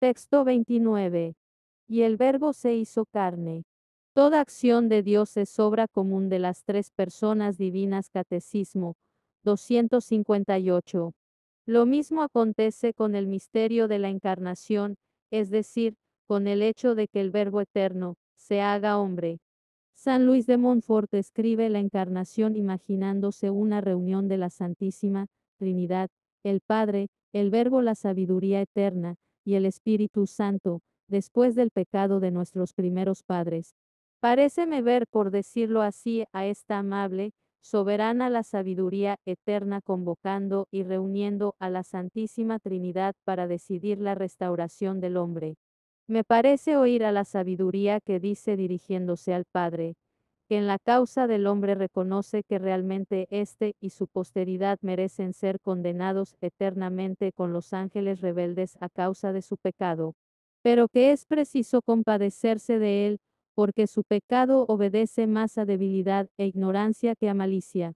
Texto 29. Y el verbo se hizo carne. Toda acción de Dios es obra común de las tres personas divinas Catecismo 258. Lo mismo acontece con el misterio de la encarnación, es decir, con el hecho de que el Verbo Eterno se haga hombre. San Luis de Montfort escribe la encarnación imaginándose una reunión de la Santísima Trinidad, el Padre, el Verbo, la sabiduría eterna, y el Espíritu Santo, después del pecado de nuestros primeros padres. Paréceme ver, por decirlo así, a esta amable, soberana la sabiduría eterna convocando y reuniendo a la Santísima Trinidad para decidir la restauración del hombre. Me parece oír a la sabiduría que dice dirigiéndose al Padre, que en la causa del hombre reconoce que realmente éste y su posteridad merecen ser condenados eternamente con los ángeles rebeldes a causa de su pecado, pero que es preciso compadecerse de él, porque su pecado obedece más a debilidad e ignorancia que a malicia.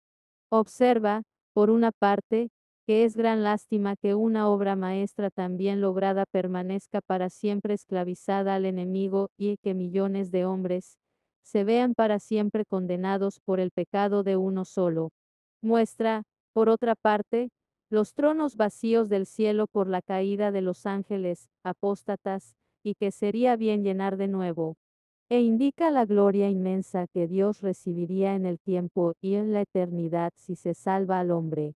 Observa, por una parte, que es gran lástima que una obra maestra tan bien lograda permanezca para siempre esclavizada al enemigo y que millones de hombres, se vean para siempre condenados por el pecado de uno solo. Muestra, por otra parte, los tronos vacíos del cielo por la caída de los ángeles, apóstatas, y que sería bien llenar de nuevo. E indica la gloria inmensa que Dios recibiría en el tiempo y en la eternidad si se salva al hombre.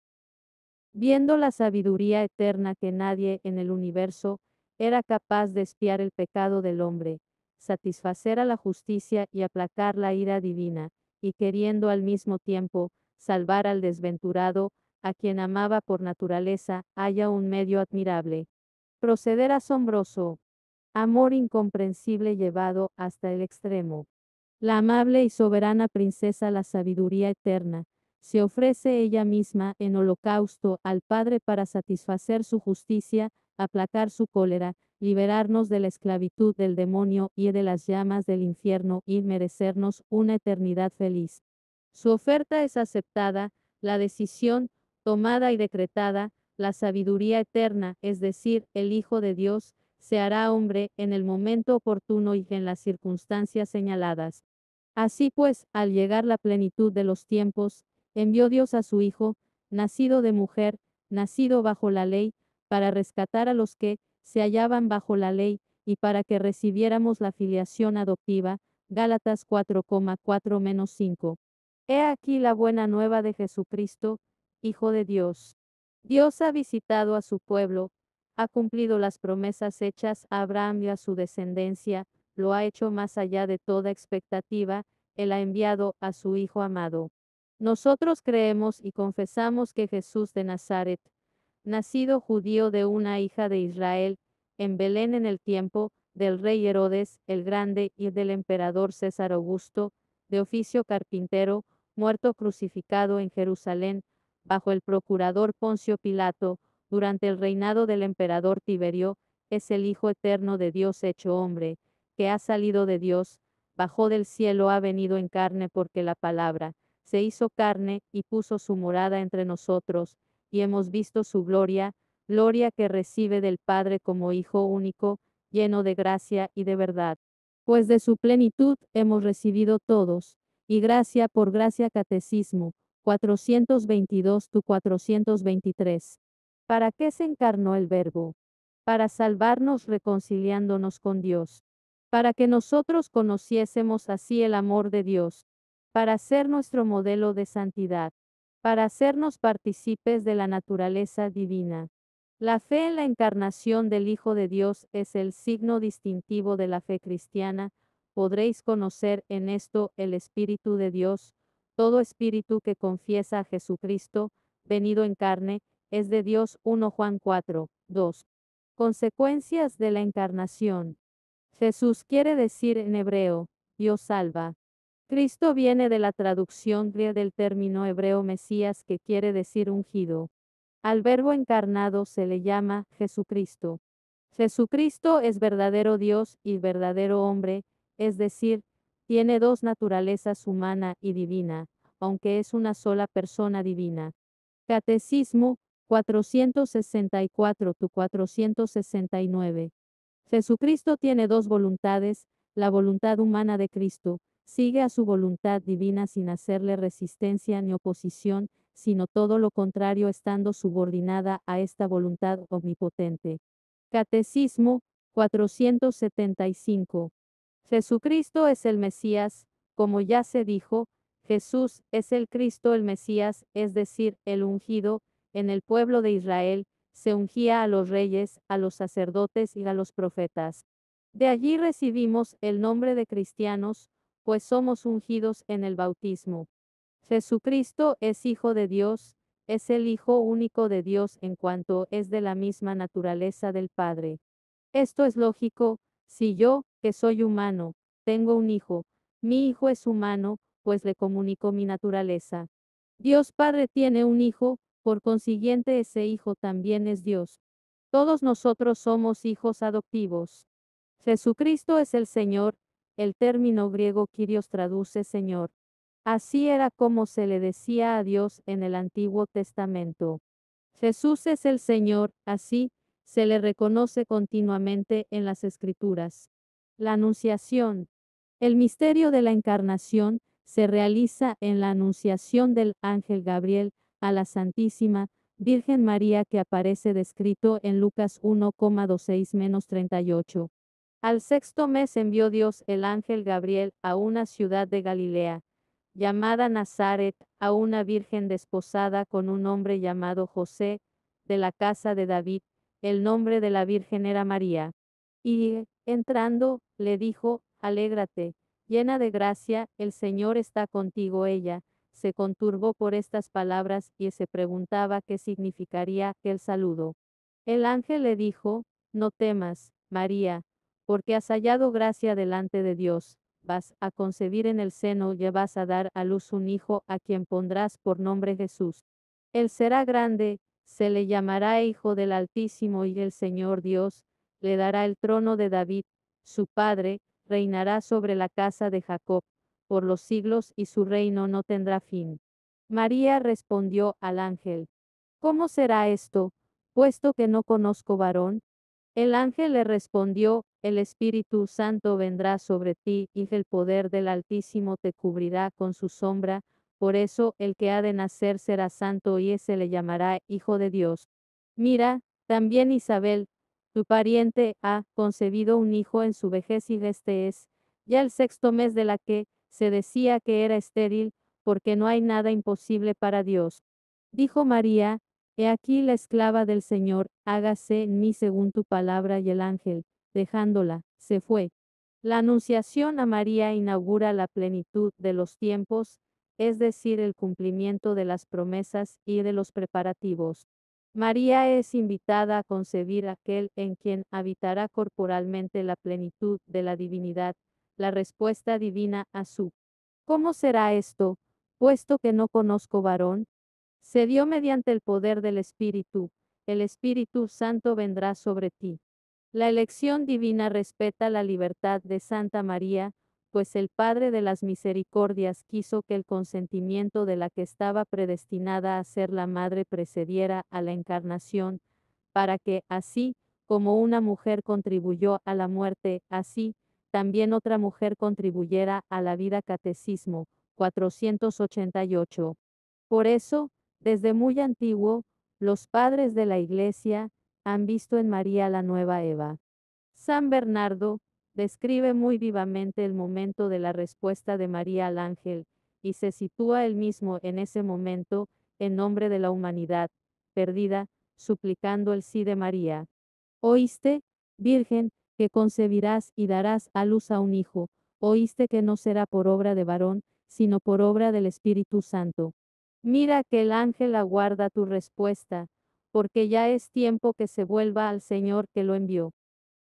Viendo la sabiduría eterna que nadie en el universo era capaz de espiar el pecado del hombre, satisfacer a la justicia y aplacar la ira divina, y queriendo al mismo tiempo, salvar al desventurado, a quien amaba por naturaleza, haya un medio admirable. Proceder asombroso. Amor incomprensible llevado hasta el extremo. La amable y soberana princesa la sabiduría eterna, se ofrece ella misma en holocausto al Padre para satisfacer su justicia, aplacar su cólera, liberarnos de la esclavitud del demonio y de las llamas del infierno y merecernos una eternidad feliz. Su oferta es aceptada, la decisión, tomada y decretada, la sabiduría eterna, es decir, el Hijo de Dios, se hará hombre en el momento oportuno y en las circunstancias señaladas. Así pues, al llegar la plenitud de los tiempos, envió Dios a su Hijo, nacido de mujer, nacido bajo la ley, para rescatar a los que se hallaban bajo la ley, y para que recibiéramos la filiación adoptiva, Gálatas 4,4-5. He aquí la buena nueva de Jesucristo, Hijo de Dios. Dios ha visitado a su pueblo, ha cumplido las promesas hechas a Abraham y a su descendencia, lo ha hecho más allá de toda expectativa, él ha enviado a su Hijo amado. Nosotros creemos y confesamos que Jesús de Nazaret, nacido judío de una hija de Israel, en Belén en el tiempo del rey Herodes el Grande y del emperador César Augusto, de oficio carpintero, muerto crucificado en Jerusalén, bajo el procurador Poncio Pilato, durante el reinado del emperador Tiberio, es el Hijo eterno de Dios hecho hombre, que ha salido de Dios, bajó del cielo, ha venido en carne porque la palabra, se hizo carne y puso su morada entre nosotros, y hemos visto su gloria, gloria que recibe del Padre como Hijo único, lleno de gracia y de verdad. Pues de su plenitud hemos recibido todos, y gracia por gracia catecismo, 422 423. ¿Para qué se encarnó el Verbo? Para salvarnos reconciliándonos con Dios. Para que nosotros conociésemos así el amor de Dios. Para ser nuestro modelo de santidad para hacernos partícipes de la naturaleza divina. La fe en la encarnación del Hijo de Dios es el signo distintivo de la fe cristiana. Podréis conocer en esto el Espíritu de Dios. Todo espíritu que confiesa a Jesucristo, venido en carne, es de Dios 1 Juan 4, 2. Consecuencias de la encarnación. Jesús quiere decir en hebreo, Dios salva. Cristo viene de la traducción del término hebreo Mesías que quiere decir ungido. Al verbo encarnado se le llama Jesucristo. Jesucristo es verdadero Dios y verdadero hombre, es decir, tiene dos naturalezas humana y divina, aunque es una sola persona divina. Catecismo 464-469. Jesucristo tiene dos voluntades, la voluntad humana de Cristo, sigue a su voluntad divina sin hacerle resistencia ni oposición, sino todo lo contrario estando subordinada a esta voluntad omnipotente. Catecismo 475. Jesucristo es el Mesías, como ya se dijo, Jesús es el Cristo el Mesías, es decir, el ungido, en el pueblo de Israel, se ungía a los reyes, a los sacerdotes y a los profetas. De allí recibimos el nombre de cristianos, pues somos ungidos en el bautismo. Jesucristo es Hijo de Dios, es el Hijo único de Dios en cuanto es de la misma naturaleza del Padre. Esto es lógico, si yo, que soy humano, tengo un hijo, mi hijo es humano, pues le comunico mi naturaleza. Dios Padre tiene un hijo, por consiguiente ese hijo también es Dios. Todos nosotros somos hijos adoptivos. Jesucristo es el Señor, el término griego Kyrios traduce Señor. Así era como se le decía a Dios en el Antiguo Testamento. Jesús es el Señor, así se le reconoce continuamente en las Escrituras. La Anunciación. El misterio de la encarnación se realiza en la anunciación del ángel Gabriel a la Santísima Virgen María que aparece descrito en Lucas 1,26-38. Al sexto mes envió Dios el ángel Gabriel a una ciudad de Galilea, llamada Nazaret, a una virgen desposada con un hombre llamado José, de la casa de David, el nombre de la virgen era María. Y, entrando, le dijo, Alégrate, llena de gracia, el Señor está contigo ella, se conturbó por estas palabras y se preguntaba qué significaría aquel saludo. El ángel le dijo, No temas, María, porque has hallado gracia delante de Dios, vas a concebir en el seno y vas a dar a luz un hijo a quien pondrás por nombre Jesús. Él será grande, se le llamará Hijo del Altísimo y el Señor Dios, le dará el trono de David, su padre, reinará sobre la casa de Jacob, por los siglos y su reino no tendrá fin. María respondió al ángel, ¿Cómo será esto, puesto que no conozco varón? El ángel le respondió, el Espíritu Santo vendrá sobre ti y el poder del Altísimo te cubrirá con su sombra, por eso el que ha de nacer será santo y ese le llamará Hijo de Dios. Mira, también Isabel, tu pariente, ha concebido un hijo en su vejez y este es, ya el sexto mes de la que, se decía que era estéril, porque no hay nada imposible para Dios. Dijo María, He aquí la esclava del Señor, hágase en mí según tu palabra y el ángel dejándola, se fue. La anunciación a María inaugura la plenitud de los tiempos, es decir, el cumplimiento de las promesas y de los preparativos. María es invitada a concebir aquel en quien habitará corporalmente la plenitud de la divinidad, la respuesta divina a su. ¿Cómo será esto, puesto que no conozco varón? Se dio mediante el poder del Espíritu, el Espíritu Santo vendrá sobre ti. La elección divina respeta la libertad de Santa María, pues el Padre de las Misericordias quiso que el consentimiento de la que estaba predestinada a ser la madre precediera a la encarnación, para que, así, como una mujer contribuyó a la muerte, así, también otra mujer contribuyera a la vida catecismo, 488. Por eso, desde muy antiguo, los padres de la Iglesia, han visto en María la nueva Eva. San Bernardo describe muy vivamente el momento de la respuesta de María al ángel, y se sitúa él mismo en ese momento, en nombre de la humanidad, perdida, suplicando el sí de María. Oíste, Virgen, que concebirás y darás a luz a un hijo, oíste que no será por obra de varón, sino por obra del Espíritu Santo. Mira que el ángel aguarda tu respuesta, porque ya es tiempo que se vuelva al Señor que lo envió.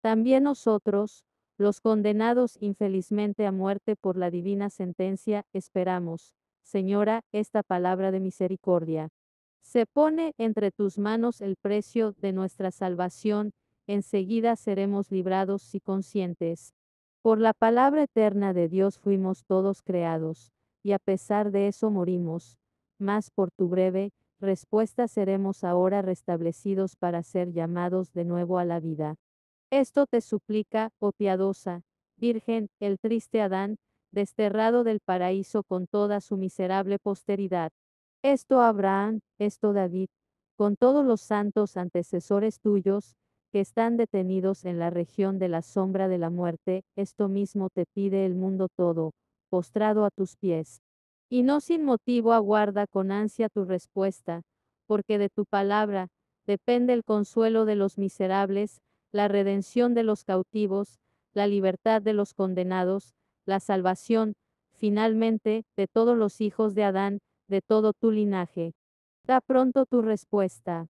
También nosotros, los condenados infelizmente a muerte por la divina sentencia, esperamos, Señora, esta palabra de misericordia. Se pone entre tus manos el precio de nuestra salvación, enseguida seremos librados y conscientes. Por la palabra eterna de Dios fuimos todos creados, y a pesar de eso morimos, mas por tu breve respuesta seremos ahora restablecidos para ser llamados de nuevo a la vida. Esto te suplica, oh piadosa, Virgen, el triste Adán, desterrado del paraíso con toda su miserable posteridad. Esto Abraham, esto David, con todos los santos antecesores tuyos, que están detenidos en la región de la sombra de la muerte, esto mismo te pide el mundo todo, postrado a tus pies. Y no sin motivo aguarda con ansia tu respuesta, porque de tu palabra depende el consuelo de los miserables, la redención de los cautivos, la libertad de los condenados, la salvación, finalmente, de todos los hijos de Adán, de todo tu linaje. Da pronto tu respuesta.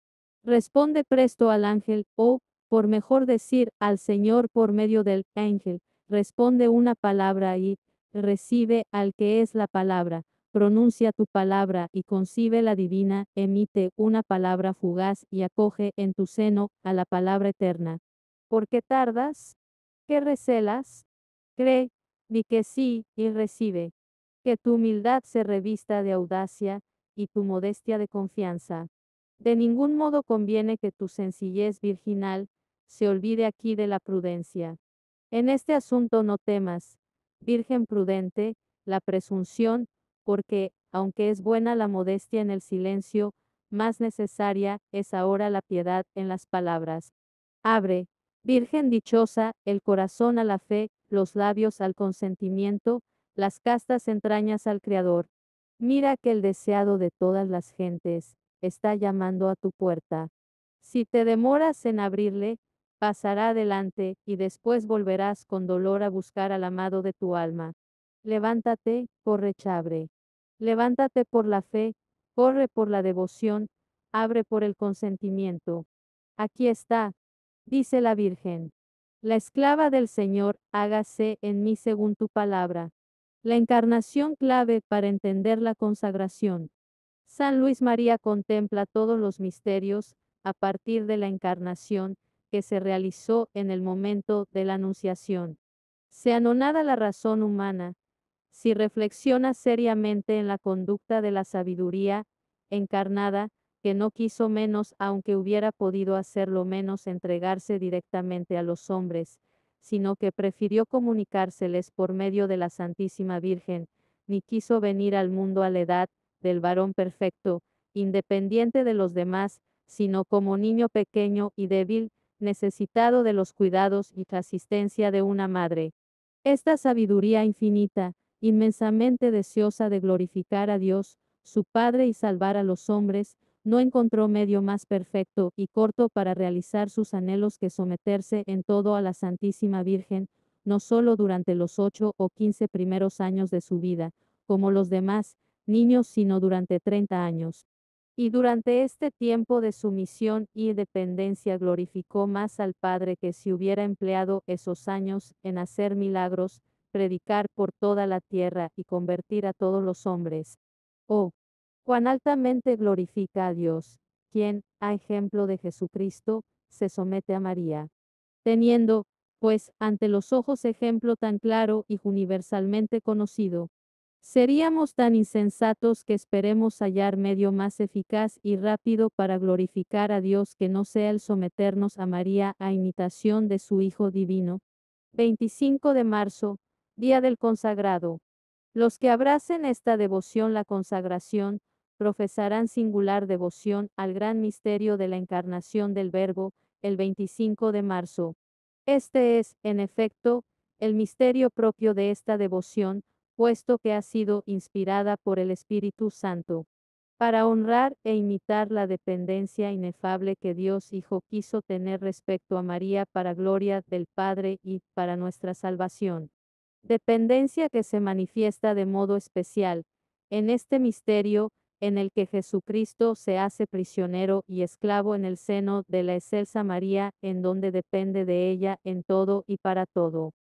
Responde presto al ángel, o, oh, por mejor decir, al Señor por medio del ángel, responde una palabra y, Recibe al que es la palabra, pronuncia tu palabra y concibe la divina, emite una palabra fugaz y acoge en tu seno a la palabra eterna. ¿Por qué tardas? ¿Qué recelas? Cree, di que sí, y recibe. Que tu humildad se revista de audacia, y tu modestia de confianza. De ningún modo conviene que tu sencillez virginal se olvide aquí de la prudencia. En este asunto no temas, Virgen prudente, la presunción, porque, aunque es buena la modestia en el silencio, más necesaria es ahora la piedad en las palabras. Abre, Virgen dichosa, el corazón a la fe, los labios al consentimiento, las castas entrañas al Creador. Mira que el deseado de todas las gentes está llamando a tu puerta. Si te demoras en abrirle, pasará adelante, y después volverás con dolor a buscar al amado de tu alma. Levántate, corre Chabre. Levántate por la fe, corre por la devoción, abre por el consentimiento. Aquí está, dice la Virgen. La esclava del Señor, hágase en mí según tu palabra. La encarnación clave para entender la consagración. San Luis María contempla todos los misterios, a partir de la encarnación, que se realizó en el momento de la anunciación. Se anonada la razón humana, si reflexiona seriamente en la conducta de la sabiduría encarnada, que no quiso menos aunque hubiera podido hacerlo menos entregarse directamente a los hombres, sino que prefirió comunicárseles por medio de la Santísima Virgen, ni quiso venir al mundo a la edad del varón perfecto, independiente de los demás, sino como niño pequeño y débil, necesitado de los cuidados y asistencia de una madre. Esta sabiduría infinita, inmensamente deseosa de glorificar a Dios, su Padre y salvar a los hombres, no encontró medio más perfecto y corto para realizar sus anhelos que someterse en todo a la Santísima Virgen, no solo durante los ocho o quince primeros años de su vida, como los demás niños, sino durante treinta años. Y durante este tiempo de sumisión y dependencia glorificó más al Padre que si hubiera empleado esos años en hacer milagros, predicar por toda la tierra y convertir a todos los hombres. Oh, cuán altamente glorifica a Dios, quien, a ejemplo de Jesucristo, se somete a María. Teniendo, pues, ante los ojos ejemplo tan claro y universalmente conocido, Seríamos tan insensatos que esperemos hallar medio más eficaz y rápido para glorificar a Dios que no sea el someternos a María a imitación de su Hijo Divino. 25 de marzo, Día del Consagrado. Los que abracen esta devoción, la consagración, profesarán singular devoción al gran misterio de la encarnación del Verbo, el 25 de marzo. Este es, en efecto, el misterio propio de esta devoción, puesto que ha sido inspirada por el Espíritu Santo, para honrar e imitar la dependencia inefable que Dios Hijo quiso tener respecto a María para gloria del Padre y para nuestra salvación. Dependencia que se manifiesta de modo especial, en este misterio, en el que Jesucristo se hace prisionero y esclavo en el seno de la excelsa María, en donde depende de ella en todo y para todo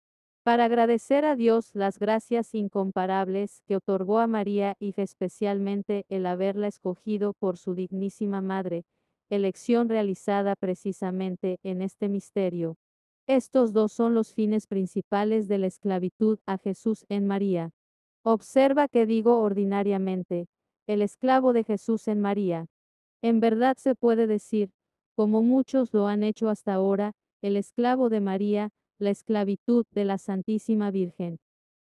para agradecer a Dios las gracias incomparables que otorgó a María y especialmente el haberla escogido por su dignísima madre, elección realizada precisamente en este misterio. Estos dos son los fines principales de la esclavitud a Jesús en María. Observa que digo ordinariamente, el esclavo de Jesús en María. En verdad se puede decir, como muchos lo han hecho hasta ahora, el esclavo de María, la esclavitud de la Santísima Virgen.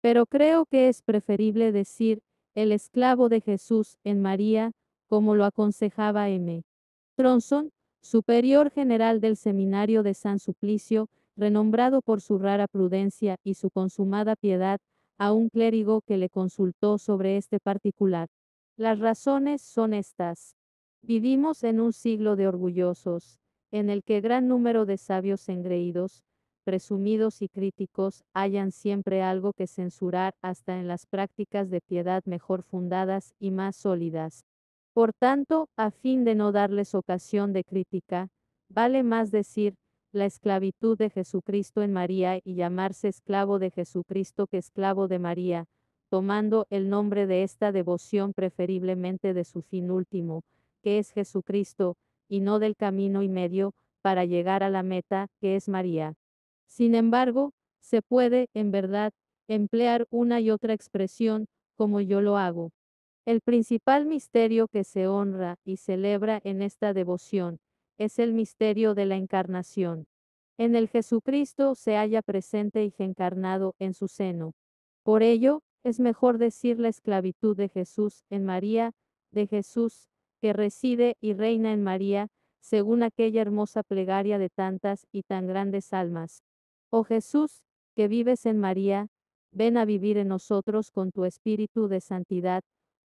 Pero creo que es preferible decir, el esclavo de Jesús en María, como lo aconsejaba M. Tronson, superior general del seminario de San Suplicio, renombrado por su rara prudencia y su consumada piedad, a un clérigo que le consultó sobre este particular. Las razones son estas. Vivimos en un siglo de orgullosos, en el que gran número de sabios engreídos, presumidos y críticos, hayan siempre algo que censurar hasta en las prácticas de piedad mejor fundadas y más sólidas. Por tanto, a fin de no darles ocasión de crítica, vale más decir, la esclavitud de Jesucristo en María y llamarse esclavo de Jesucristo que esclavo de María, tomando el nombre de esta devoción preferiblemente de su fin último, que es Jesucristo, y no del camino y medio, para llegar a la meta, que es María. Sin embargo, se puede, en verdad, emplear una y otra expresión, como yo lo hago. El principal misterio que se honra y celebra en esta devoción es el misterio de la encarnación. En el Jesucristo se halla presente y encarnado en su seno. Por ello, es mejor decir la esclavitud de Jesús en María, de Jesús, que reside y reina en María, según aquella hermosa plegaria de tantas y tan grandes almas. Oh Jesús, que vives en María, ven a vivir en nosotros con tu espíritu de santidad,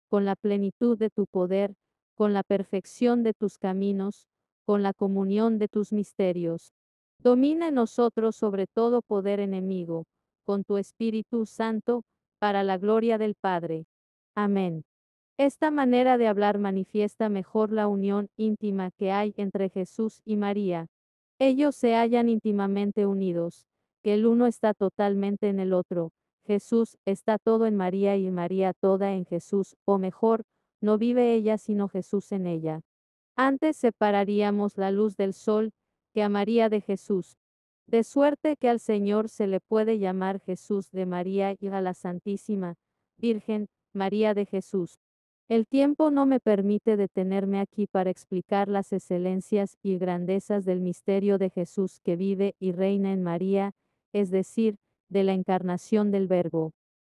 con la plenitud de tu poder, con la perfección de tus caminos, con la comunión de tus misterios. Domina en nosotros sobre todo poder enemigo, con tu Espíritu Santo, para la gloria del Padre. Amén. Esta manera de hablar manifiesta mejor la unión íntima que hay entre Jesús y María. Ellos se hallan íntimamente unidos, que el uno está totalmente en el otro. Jesús está todo en María y María toda en Jesús, o mejor, no vive ella sino Jesús en ella. Antes separaríamos la luz del sol, que a María de Jesús. De suerte que al Señor se le puede llamar Jesús de María y a la Santísima Virgen, María de Jesús. El tiempo no me permite detenerme aquí para explicar las excelencias y grandezas del misterio de Jesús que vive y reina en María, es decir, de la encarnación del Verbo.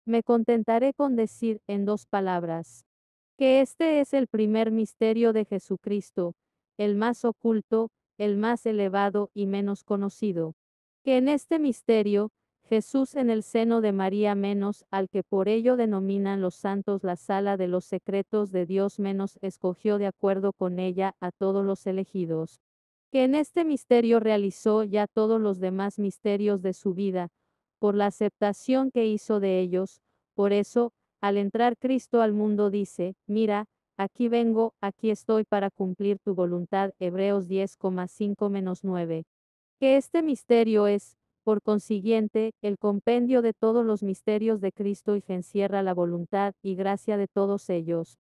Me contentaré con decir, en dos palabras, que este es el primer misterio de Jesucristo, el más oculto, el más elevado y menos conocido. Que en este misterio, Jesús en el seno de María menos al que por ello denominan los santos la sala de los secretos de Dios menos escogió de acuerdo con ella a todos los elegidos que en este misterio realizó ya todos los demás misterios de su vida, por la aceptación que hizo de ellos, por eso, al entrar Cristo al mundo dice, mira, aquí vengo, aquí estoy para cumplir tu voluntad, Hebreos 10,5-9. Que este misterio es, por consiguiente, el compendio de todos los misterios de Cristo y que encierra la voluntad y gracia de todos ellos.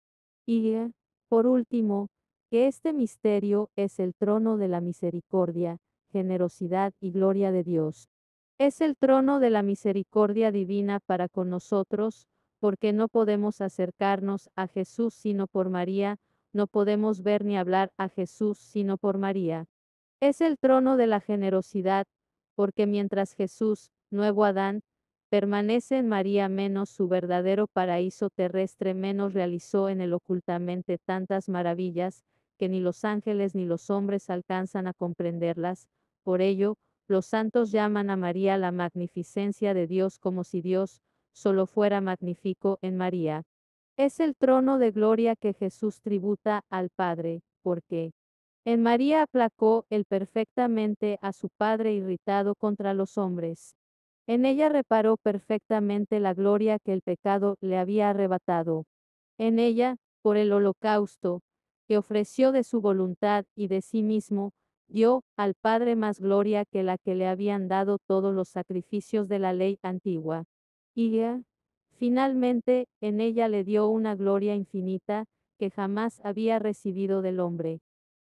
Y, eh, por último, que este misterio es el trono de la misericordia, generosidad y gloria de Dios. Es el trono de la misericordia divina para con nosotros, porque no podemos acercarnos a Jesús sino por María, no podemos ver ni hablar a Jesús sino por María. Es el trono de la generosidad, porque mientras Jesús, nuevo Adán, permanece en María menos su verdadero paraíso terrestre menos realizó en el ocultamente tantas maravillas, que ni los ángeles ni los hombres alcanzan a comprenderlas, por ello, los santos llaman a María la magnificencia de Dios como si Dios solo fuera magnífico en María. Es el trono de gloria que Jesús tributa al Padre, porque en María aplacó el perfectamente a su Padre irritado contra los hombres. En ella reparó perfectamente la gloria que el pecado le había arrebatado. En ella, por el holocausto, que ofreció de su voluntad y de sí mismo, dio al Padre más gloria que la que le habían dado todos los sacrificios de la ley antigua. Y, finalmente, en ella le dio una gloria infinita, que jamás había recibido del hombre.